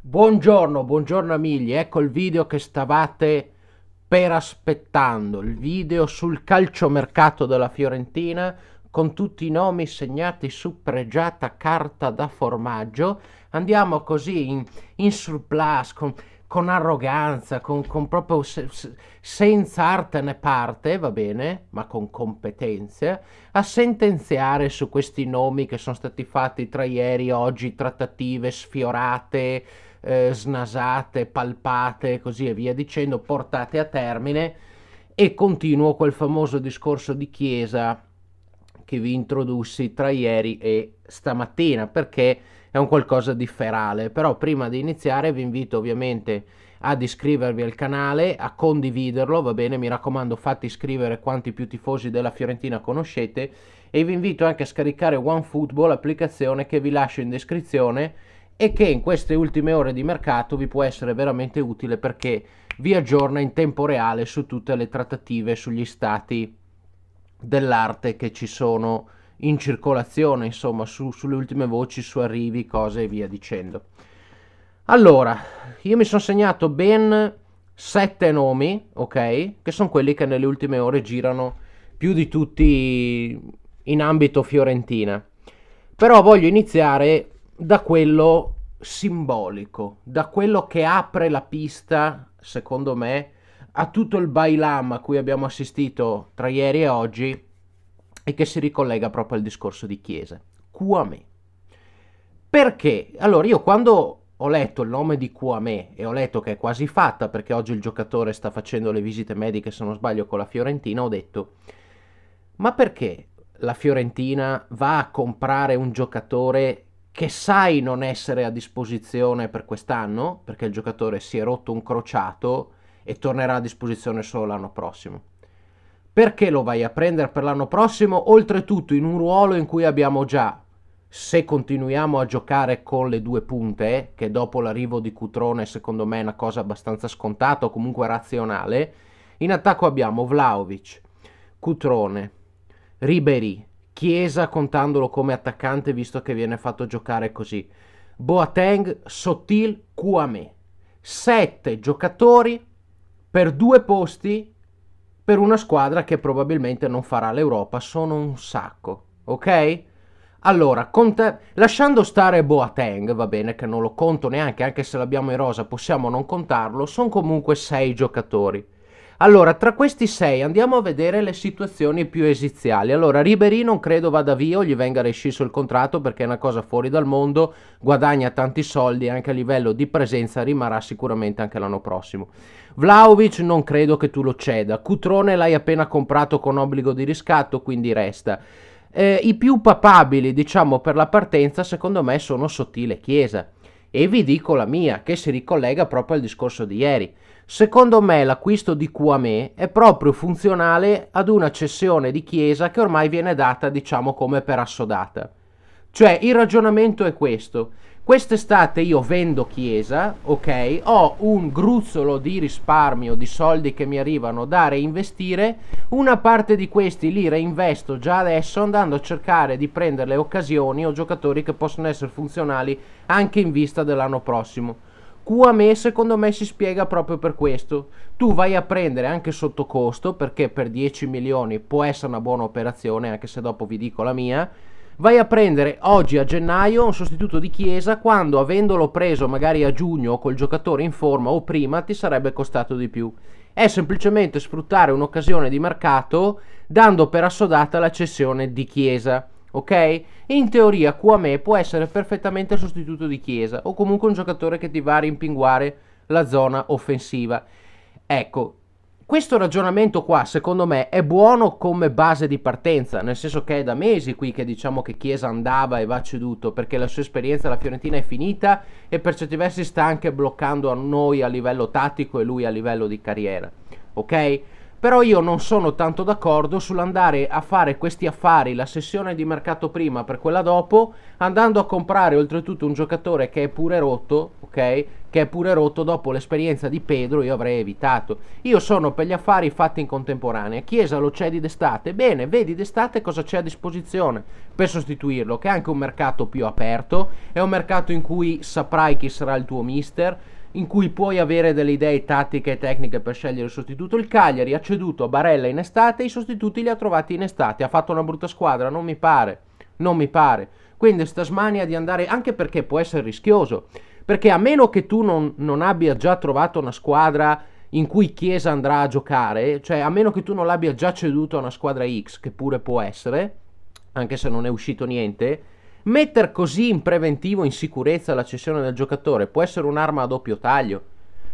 Buongiorno, buongiorno amigli, ecco il video che stavate per aspettando, il video sul calciomercato della Fiorentina con tutti i nomi segnati su pregiata carta da formaggio. Andiamo così in, in surplus con con arroganza, con, con proprio se, se, senza artene parte, va bene, ma con competenza, a sentenziare su questi nomi che sono stati fatti tra ieri e oggi, trattative sfiorate, eh, snasate, palpate, così e via dicendo, portate a termine. E continuo quel famoso discorso di Chiesa che vi introdussi tra ieri e stamattina, perché è un qualcosa di ferale. Però prima di iniziare vi invito ovviamente ad iscrivervi al canale, a condividerlo, va bene? Mi raccomando, fate iscrivere quanti più tifosi della Fiorentina conoscete e vi invito anche a scaricare OneFootball, applicazione che vi lascio in descrizione e che in queste ultime ore di mercato vi può essere veramente utile perché vi aggiorna in tempo reale su tutte le trattative sugli stati dell'arte che ci sono in circolazione, insomma, su, sulle ultime voci, su arrivi, cose e via dicendo. Allora, io mi sono segnato ben sette nomi, ok? Che sono quelli che nelle ultime ore girano più di tutti in ambito fiorentina. Però voglio iniziare da quello simbolico, da quello che apre la pista, secondo me, a tutto il bailam a cui abbiamo assistito tra ieri e oggi e che si ricollega proprio al discorso di Chiesa, Kuame. Perché? Allora io quando ho letto il nome di Kuame e ho letto che è quasi fatta perché oggi il giocatore sta facendo le visite mediche se non sbaglio con la Fiorentina, ho detto ma perché la Fiorentina va a comprare un giocatore che sai non essere a disposizione per quest'anno perché il giocatore si è rotto un crociato e tornerà a disposizione solo l'anno prossimo? perché lo vai a prendere per l'anno prossimo, oltretutto in un ruolo in cui abbiamo già, se continuiamo a giocare con le due punte, che dopo l'arrivo di Cutrone secondo me è una cosa abbastanza scontata o comunque razionale, in attacco abbiamo Vlaovic, Cutrone, Ribery, Chiesa contandolo come attaccante visto che viene fatto giocare così, Boateng, Sottil, Kouame. Sette giocatori per due posti per una squadra che probabilmente non farà l'Europa, sono un sacco, ok? Allora, conta... lasciando stare Boateng, va bene che non lo conto neanche, anche se l'abbiamo in rosa, possiamo non contarlo, sono comunque sei giocatori. Allora, tra questi sei andiamo a vedere le situazioni più esiziali. Allora, Ribery non credo vada via o gli venga rescisso il contratto perché è una cosa fuori dal mondo, guadagna tanti soldi anche a livello di presenza, rimarrà sicuramente anche l'anno prossimo. Vlaovic non credo che tu lo ceda. Cutrone l'hai appena comprato con obbligo di riscatto, quindi resta. Eh, I più papabili, diciamo, per la partenza, secondo me, sono Sottile Chiesa. E vi dico la mia, che si ricollega proprio al discorso di ieri. Secondo me l'acquisto di Kouamé è proprio funzionale ad una cessione di Chiesa che ormai viene data, diciamo, come per assodata. Cioè, il ragionamento è questo. Quest'estate io vendo chiesa, ok? Ho un gruzzolo di risparmio di soldi che mi arrivano da reinvestire. Una parte di questi li reinvesto già adesso andando a cercare di prendere le occasioni o giocatori che possono essere funzionali anche in vista dell'anno prossimo. QAME secondo me si spiega proprio per questo. Tu vai a prendere anche sotto costo perché per 10 milioni può essere una buona operazione, anche se dopo vi dico la mia vai a prendere oggi a gennaio un sostituto di Chiesa quando avendolo preso magari a giugno col giocatore in forma o prima ti sarebbe costato di più. È semplicemente sfruttare un'occasione di mercato dando per assodata la cessione di Chiesa. Ok? In teoria Kuame può essere perfettamente il sostituto di Chiesa o comunque un giocatore che ti va a rimpinguare la zona offensiva. Ecco, questo ragionamento qua, secondo me, è buono come base di partenza, nel senso che è da mesi qui che diciamo che Chiesa andava e va ceduto, perché la sua esperienza alla Fiorentina è finita e per certi versi sta anche bloccando a noi a livello tattico e lui a livello di carriera. Ok? Però io non sono tanto d'accordo sull'andare a fare questi affari, la sessione di mercato prima per quella dopo, andando a comprare oltretutto un giocatore che è pure rotto, ok? Che è pure rotto dopo l'esperienza di Pedro, io avrei evitato. Io sono per gli affari fatti in contemporanea. Chiesa lo cedi d'estate, bene, vedi d'estate cosa c'è a disposizione per sostituirlo, che è anche un mercato più aperto, è un mercato in cui saprai chi sarà il tuo mister in cui puoi avere delle idee tattiche e tecniche per scegliere il sostituto. Il Cagliari ha ceduto a Barella in estate, i sostituti li ha trovati in estate, ha fatto una brutta squadra, non mi pare, non mi pare. Quindi smania di andare, anche perché può essere rischioso, perché a meno che tu non, non abbia già trovato una squadra in cui Chiesa andrà a giocare, cioè a meno che tu non l'abbia già ceduto a una squadra X, che pure può essere, anche se non è uscito niente, Metter così in preventivo in sicurezza la cessione del giocatore può essere un'arma a doppio taglio,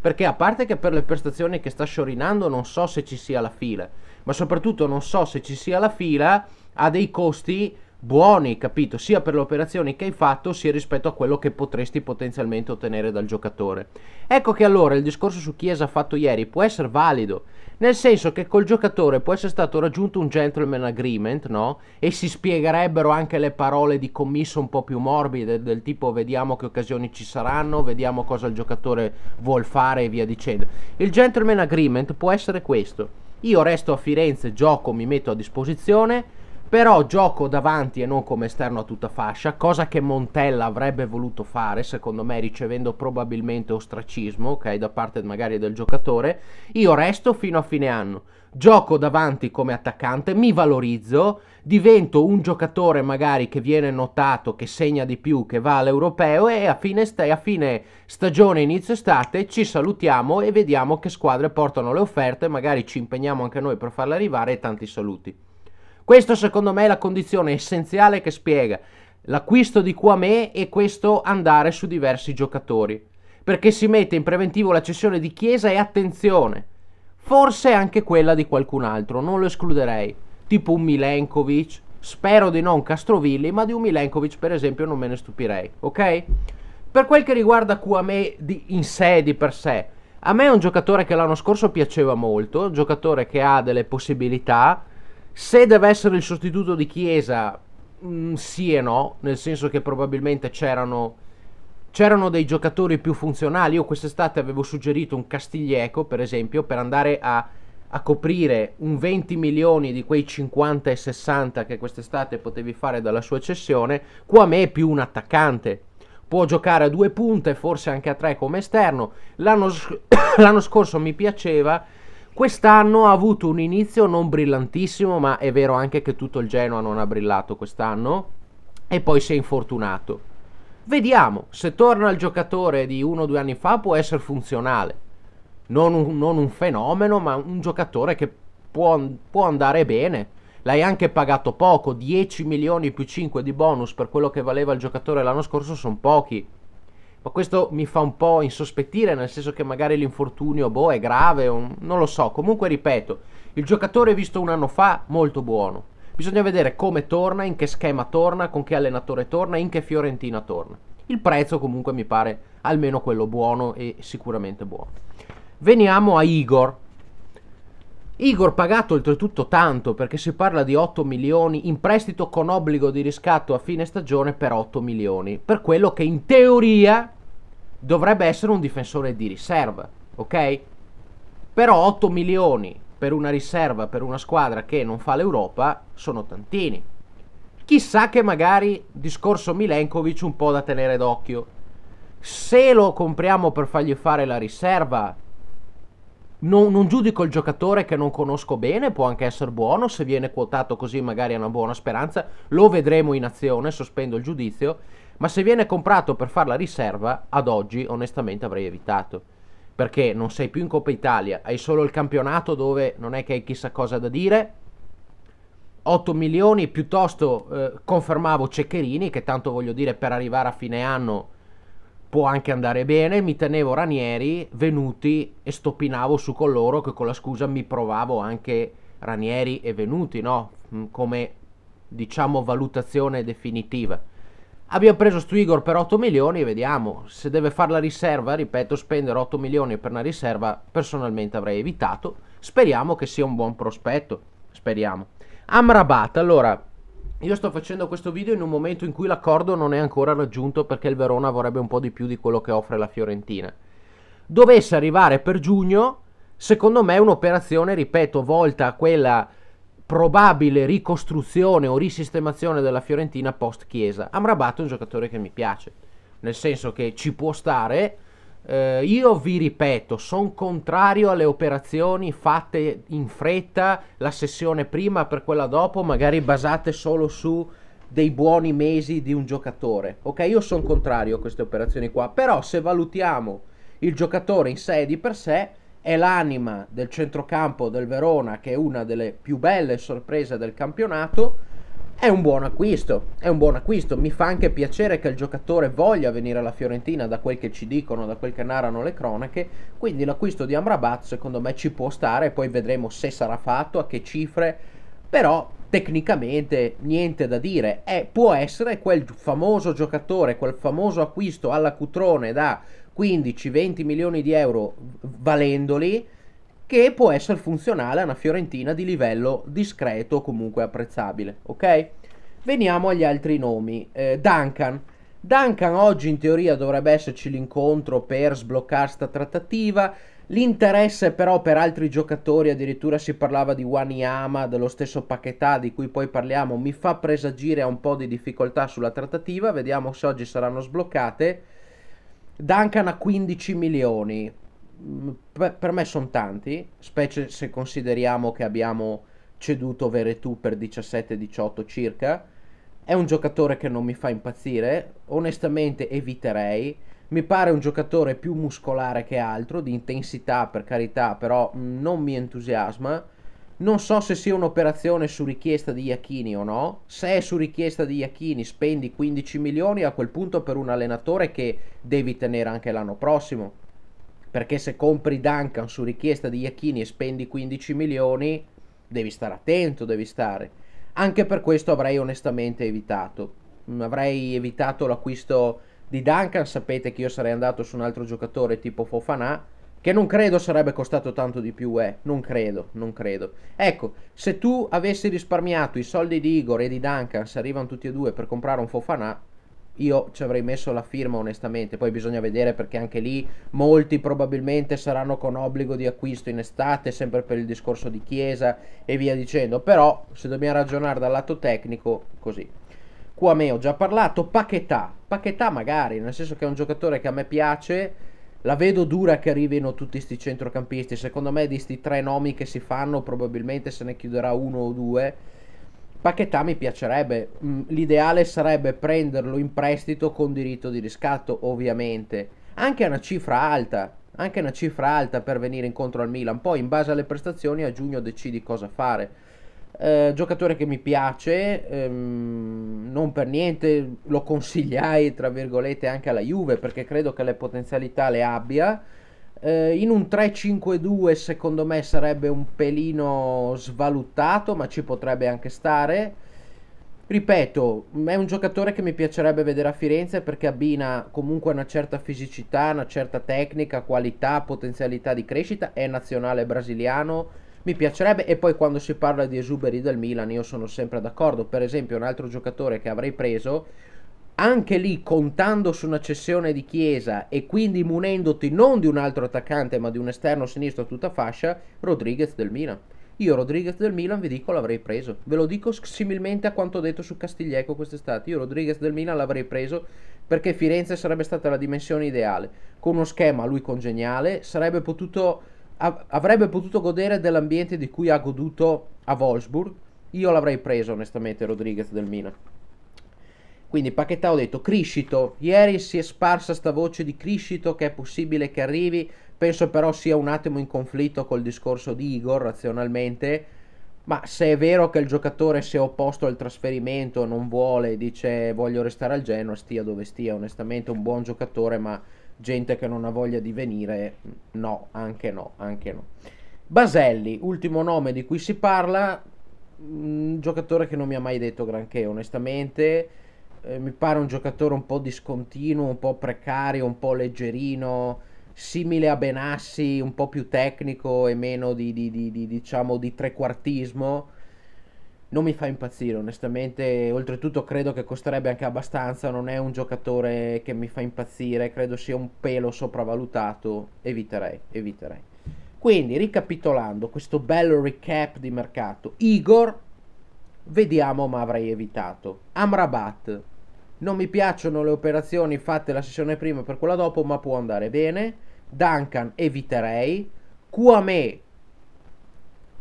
perché a parte che per le prestazioni che sta sciorinando non so se ci sia la fila, ma soprattutto non so se ci sia la fila a dei costi buoni, capito? Sia per le operazioni che hai fatto, sia rispetto a quello che potresti potenzialmente ottenere dal giocatore. Ecco che allora il discorso su Chiesa fatto ieri può essere valido, nel senso che col giocatore può essere stato raggiunto un gentleman agreement, no? E si spiegherebbero anche le parole di commisso un po' più morbide, del tipo vediamo che occasioni ci saranno, vediamo cosa il giocatore vuol fare e via dicendo. Il gentleman agreement può essere questo. Io resto a Firenze, gioco, mi metto a disposizione però gioco davanti e non come esterno a tutta fascia, cosa che Montella avrebbe voluto fare, secondo me ricevendo probabilmente ostracismo, ok, da parte magari del giocatore, io resto fino a fine anno. Gioco davanti come attaccante, mi valorizzo, divento un giocatore magari che viene notato, che segna di più, che va all'europeo e a fine, st- a fine stagione, inizio estate, ci salutiamo e vediamo che squadre portano le offerte, magari ci impegniamo anche noi per farle arrivare e tanti saluti. Questo secondo me è la condizione essenziale che spiega l'acquisto di Kwame e questo andare su diversi giocatori. Perché si mette in preventivo la cessione di Chiesa e attenzione, forse anche quella di qualcun altro, non lo escluderei, tipo un Milenkovic, spero di non Castrovilli, ma di un Milenkovic per esempio non me ne stupirei, ok? Per quel che riguarda Kwame in sé, di per sé, a me è un giocatore che l'anno scorso piaceva molto, un giocatore che ha delle possibilità, se deve essere il sostituto di Chiesa, mh, mm, sì e no, nel senso che probabilmente c'erano, c'erano dei giocatori più funzionali. Io quest'estate avevo suggerito un Castiglieco, per esempio, per andare a, a coprire un 20 milioni di quei 50 e 60 che quest'estate potevi fare dalla sua cessione. Qua a me è più un attaccante, può giocare a due punte, forse anche a tre come esterno. L'anno, sc- l'anno, scorso mi piaceva Quest'anno ha avuto un inizio non brillantissimo, ma è vero anche che tutto il Genoa non ha brillato quest'anno e poi si è infortunato. Vediamo, se torna il giocatore di uno o due anni fa può essere funzionale. Non un, non un fenomeno, ma un giocatore che può, può andare bene. L'hai anche pagato poco, 10 milioni più 5 di bonus per quello che valeva il giocatore l'anno scorso sono pochi ma questo mi fa un po' insospettire, nel senso che magari l'infortunio, boh, è grave, un... non lo so. Comunque, ripeto, il giocatore visto un anno fa, molto buono. Bisogna vedere come torna, in che schema torna, con che allenatore torna, in che Fiorentina torna. Il prezzo comunque mi pare almeno quello buono e sicuramente buono. Veniamo a Igor, Igor pagato oltretutto tanto perché si parla di 8 milioni in prestito con obbligo di riscatto a fine stagione per 8 milioni, per quello che in teoria dovrebbe essere un difensore di riserva, ok? Però 8 milioni per una riserva, per una squadra che non fa l'Europa, sono tantini. Chissà che magari discorso Milenkovic un po' da tenere d'occhio. Se lo compriamo per fargli fare la riserva, non, non, giudico il giocatore che non conosco bene, può anche essere buono, se viene quotato così magari è una buona speranza, lo vedremo in azione, sospendo il giudizio, ma se viene comprato per fare la riserva, ad oggi onestamente avrei evitato, perché non sei più in Coppa Italia, hai solo il campionato dove non è che hai chissà cosa da dire, 8 milioni, piuttosto eh, confermavo Ceccherini, che tanto voglio dire per arrivare a fine anno può anche andare bene, mi tenevo Ranieri, Venuti e stoppinavo su coloro che con la scusa mi provavo anche Ranieri e Venuti, no? Mm, come diciamo valutazione definitiva. Abbiamo preso Stuigor per 8 milioni vediamo. Se deve fare la riserva, ripeto, spendere 8 milioni per una riserva personalmente avrei evitato. Speriamo che sia un buon prospetto. Speriamo. Amrabat, allora, io sto facendo questo video in un momento in cui l'accordo non è ancora raggiunto perché il Verona vorrebbe un po' di più di quello che offre la Fiorentina. Dovesse arrivare per giugno, secondo me è un'operazione, ripeto, volta a quella probabile ricostruzione o risistemazione della Fiorentina post Chiesa. Amrabat è un giocatore che mi piace, nel senso che ci può stare, eh, io vi ripeto, sono contrario alle operazioni fatte in fretta la sessione prima per quella dopo, magari basate solo su dei buoni mesi di un giocatore. Ok, io sono contrario a queste operazioni qua, però se valutiamo il giocatore in sé di per sé è l'anima del centrocampo del Verona che è una delle più belle sorprese del campionato è un buon acquisto, è un buon acquisto, mi fa anche piacere che il giocatore voglia venire alla Fiorentina da quel che ci dicono, da quel che narrano le cronache, quindi l'acquisto di Amrabat secondo me ci può stare, poi vedremo se sarà fatto, a che cifre, però tecnicamente niente da dire, è, può essere quel famoso giocatore, quel famoso acquisto alla Cutrone da 15-20 milioni di euro valendoli che può essere funzionale a una Fiorentina di livello discreto o comunque apprezzabile, ok? Veniamo agli altri nomi. Eh, Duncan. Duncan oggi in teoria dovrebbe esserci l'incontro per sbloccare sta trattativa. L'interesse però per altri giocatori, addirittura si parlava di Waniyama, dello stesso Paquetà di cui poi parliamo, mi fa presagire a un po' di difficoltà sulla trattativa, vediamo se oggi saranno sbloccate. Duncan a 15 milioni, Mm, per me sono tanti, specie se consideriamo che abbiamo ceduto Veretù per 17-18 circa. È un giocatore che non mi fa impazzire, onestamente eviterei. Mi pare un giocatore più muscolare che altro, di intensità per carità, però mm, non mi entusiasma. Non so se sia un'operazione su richiesta di Iachini o no. Se è su richiesta di Iachini spendi 15 milioni a quel punto per un allenatore che devi tenere anche l'anno prossimo perché se compri Duncan su richiesta di Iachini e spendi 15 milioni, devi stare attento, devi stare. Anche per questo avrei onestamente evitato. Mm, avrei evitato l'acquisto di Duncan, sapete che io sarei andato su un altro giocatore tipo Fofanà, che non credo sarebbe costato tanto di più, eh, non credo, non credo. Ecco, se tu avessi risparmiato i soldi di Igor e di Duncan, se arrivano tutti e due per comprare un Fofanà, io ci avrei messo la firma onestamente, poi bisogna vedere perché anche lì molti probabilmente saranno con obbligo di acquisto in estate, sempre per il discorso di chiesa e via dicendo, però se dobbiamo ragionare dal lato tecnico, così. me ho già parlato, Paquetà, Paquetà magari, nel senso che è un giocatore che a me piace, la vedo dura che arrivino tutti questi centrocampisti, secondo me di questi tre nomi che si fanno probabilmente se ne chiuderà uno o due Paquetà mi piacerebbe, mm, l'ideale sarebbe prenderlo in prestito con diritto di riscatto ovviamente, anche a una cifra alta, anche una cifra alta per venire incontro al Milan, poi in base alle prestazioni a giugno decidi cosa fare. Eh, giocatore che mi piace, ehm, non per niente lo consigliai tra virgolette anche alla Juve perché credo che le potenzialità le abbia eh, in un 3-5-2 secondo me sarebbe un pelino svalutato, ma ci potrebbe anche stare. Ripeto, è un giocatore che mi piacerebbe vedere a Firenze perché abbina comunque una certa fisicità, una certa tecnica, qualità, potenzialità di crescita, è nazionale brasiliano, mi piacerebbe e poi quando si parla di esuberi del Milan io sono sempre d'accordo, per esempio un altro giocatore che avrei preso anche lì contando su una cessione di Chiesa e quindi munendoti non di un altro attaccante ma di un esterno sinistro a tutta fascia, Rodriguez del Milan. Io Rodriguez del Milan vi dico l'avrei preso. Ve lo dico similmente a quanto ho detto su Castiglieco quest'estate. Io Rodriguez del Milan l'avrei preso perché Firenze sarebbe stata la dimensione ideale. Con uno schema lui congeniale potuto, av- avrebbe potuto godere dell'ambiente di cui ha goduto a Wolfsburg. Io l'avrei preso onestamente Rodriguez del Milan. Quindi Pacchettà ho detto Criscito, ieri si è sparsa sta voce di Criscito che è possibile che arrivi, penso però sia un attimo in conflitto col discorso di Igor razionalmente, ma se è vero che il giocatore si è opposto al trasferimento, non vuole, dice voglio restare al Genoa, stia dove stia, onestamente un buon giocatore ma gente che non ha voglia di venire, no, anche no, anche no. Baselli, ultimo nome di cui si parla, un mm, giocatore che non mi ha mai detto granché onestamente eh, mi pare un giocatore un po' discontinuo, un po' precario, un po' leggerino, simile a Benassi, un po' più tecnico e meno di, di, di, di diciamo, di trequartismo non mi fa impazzire onestamente, oltretutto credo che costerebbe anche abbastanza, non è un giocatore che mi fa impazzire, credo sia un pelo sopravvalutato, eviterei, eviterei. Quindi ricapitolando questo bello recap di mercato, Igor, vediamo ma avrei evitato, Amrabat, non mi piacciono le operazioni fatte la sessione prima per quella dopo, ma può andare bene. Duncan eviterei. Quame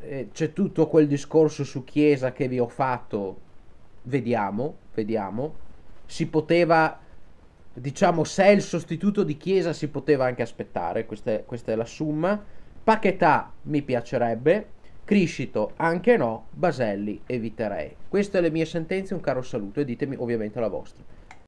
eh, c'è tutto quel discorso su Chiesa che vi ho fatto. Vediamo, vediamo. Si poteva, diciamo, se è il sostituto di Chiesa si poteva anche aspettare, questa è, questa è la summa. Paquetà mi piacerebbe, Criscito, anche no, Baselli eviterei. Queste le mie sentenze, un caro saluto e ditemi ovviamente la vostra.